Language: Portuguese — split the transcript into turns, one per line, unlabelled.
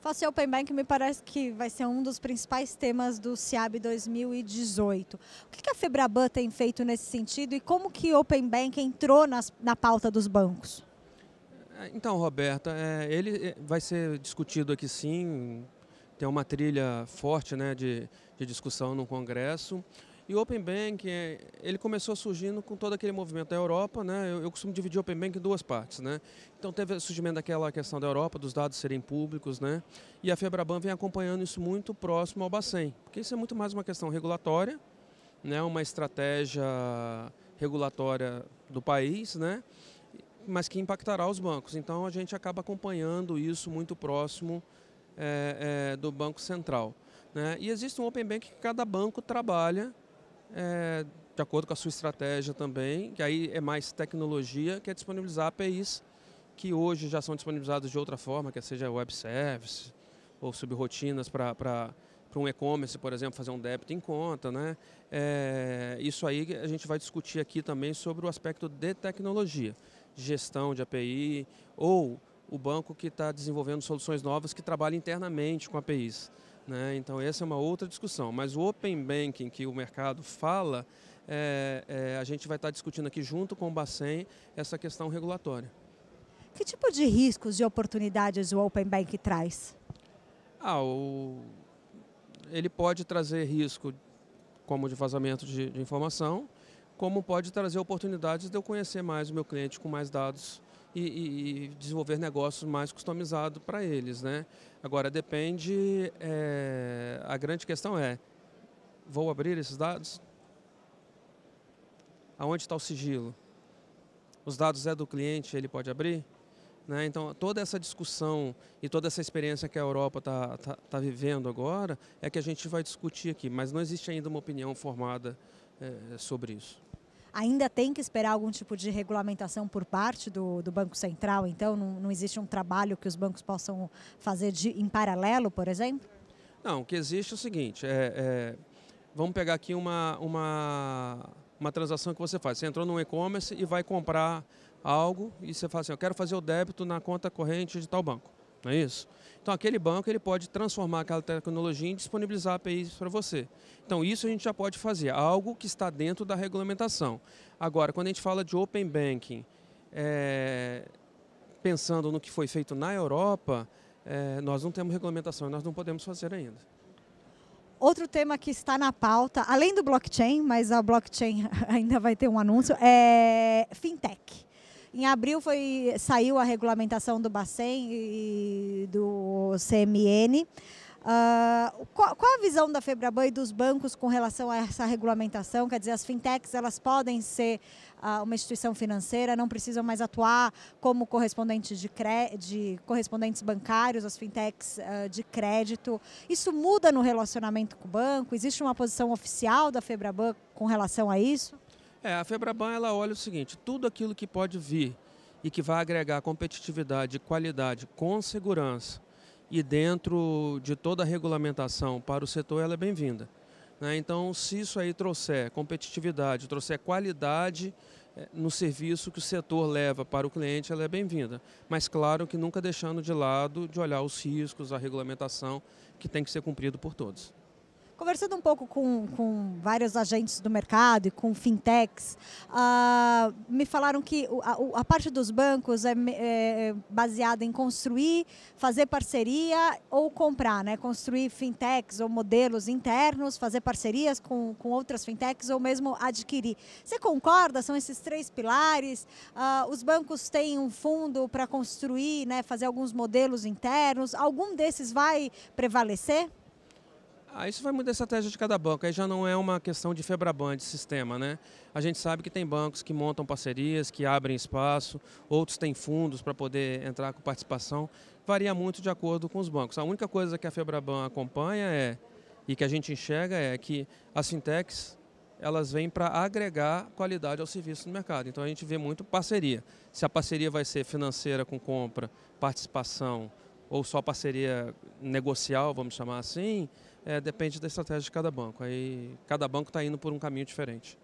Fácil Open Bank me parece que vai ser um dos principais temas do CIAB 2018. O que a Febraban tem feito nesse sentido e como que Open Bank entrou nas, na pauta dos bancos?
É, então, Roberta, é, ele é, vai ser discutido aqui sim, tem uma trilha forte né, de, de discussão no Congresso. E o Open Banking, é, ele começou surgindo com todo aquele movimento da Europa, né? Eu, eu costumo dividir o Open Banking em duas partes, né? Então teve o surgimento daquela questão da Europa, dos dados serem públicos, né? E a Febraban vem acompanhando isso muito próximo ao Bacen, porque isso é muito mais uma questão regulatória, né? Uma estratégia regulatória do país, né? Mas que impactará os bancos. Então a gente acaba acompanhando isso muito próximo é, é, do Banco Central. Né? E existe um Open Bank que cada banco trabalha é, de acordo com a sua estratégia também, que aí é mais tecnologia, que é disponibilizar APIs que hoje já são disponibilizados de outra forma, que seja web service ou subrotinas para um e-commerce, por exemplo, fazer um débito em conta. Né? É, isso aí a gente vai discutir aqui também sobre o aspecto de tecnologia, gestão de API ou o banco que está desenvolvendo soluções novas que trabalha internamente com APIs. Né? Então, essa é uma outra discussão. Mas o Open Banking que o mercado fala, é, é, a gente vai estar discutindo aqui junto com o Bacen essa questão regulatória.
Que tipo de riscos e oportunidades o Open Banking
traz? Ah, o... ele pode trazer risco como de vazamento de, de informação, como pode trazer oportunidades de eu conhecer mais o meu cliente com mais dados e, e desenvolver negócios mais customizados para eles. Né? Agora, depende, é, a grande questão é, vou abrir esses dados? Aonde está o sigilo? Os dados é do cliente, ele pode abrir? Né? Então, toda essa discussão e toda essa experiência que a Europa está tá, tá vivendo agora é que a gente vai discutir aqui, mas não existe ainda uma opinião formada é, sobre isso
ainda tem que esperar algum tipo de regulamentação por parte do, do Banco Central? Então, não, não existe um trabalho que os bancos possam fazer de, em paralelo, por exemplo?
Não, o que existe é o seguinte: é, é, vamos pegar aqui uma, uma, uma transação que você faz. Você entrou no e-commerce e vai comprar algo e você fala assim: eu quero fazer o débito na conta corrente de tal banco não é isso? Então aquele banco ele pode transformar aquela tecnologia em disponibilizar APIs para você. Então isso a gente já pode fazer, algo que está dentro da regulamentação. Agora, quando a gente fala de Open Banking, é, pensando no que foi feito na Europa, é, nós não temos regulamentação, nós não podemos fazer ainda.
Outro tema que está na pauta, além do blockchain, mas a blockchain ainda vai ter um anúncio, é fintech. Em abril foi, saiu a regulamentação do Bacen e do CMN. Uh, ah, qual, qual, a visão da Febraban e dos bancos com relação a essa regulamentação? Quer dizer, as fintechs elas podem ser uh, uma instituição financeira, não precisam mais atuar como correspondentes de, cre... de correspondentes bancários, as fintechs uh, de crédito. Isso muda no relacionamento com o banco? Existe uma posição oficial da Febraban com relação a isso?
É, a Febraban ela olha o seguinte, tudo aquilo que pode vir e que vai agregar competitividade qualidade com segurança e dentro de toda a regulamentação para o setor, ela é bem-vinda. Né? Então, se isso aí trouxer competitividade, trouxer qualidade é, no serviço que o setor leva para o cliente, ela é bem-vinda. Mas claro que nunca deixando de lado de olhar os riscos, a regulamentação que tem que ser cumprido por todos.
Conversando um pouco com, com vários agentes do mercado e com fintechs, uh, me falaram que a, a parte dos bancos é, é, é, baseada em construir, fazer parceria ou comprar, né? Construir fintechs ou modelos internos, fazer parcerias com, com outras fintechs ou mesmo adquirir. Você concorda? São esses três pilares. Uh, os bancos têm um fundo para construir, né? fazer alguns modelos internos. Algum desses vai prevalecer?
Ah, isso vai muito da estratégia de cada banco, aí já não é uma questão de Febraban, de sistema, né? A gente sabe que tem bancos que montam parcerias, que abrem espaço, outros têm fundos para poder entrar com participação, varia muito de acordo com os bancos. A única coisa que a Febraban acompanha é, e que a gente enxerga é que as fintechs, elas vêm para agregar qualidade ao serviço no mercado. Então a gente vê muito parceria. Se a parceria vai ser financeira com compra, participação, ou só parceria negocial, vamos chamar assim, é, depende da estratégia de cada banco. Aí cada banco está indo por um caminho diferente.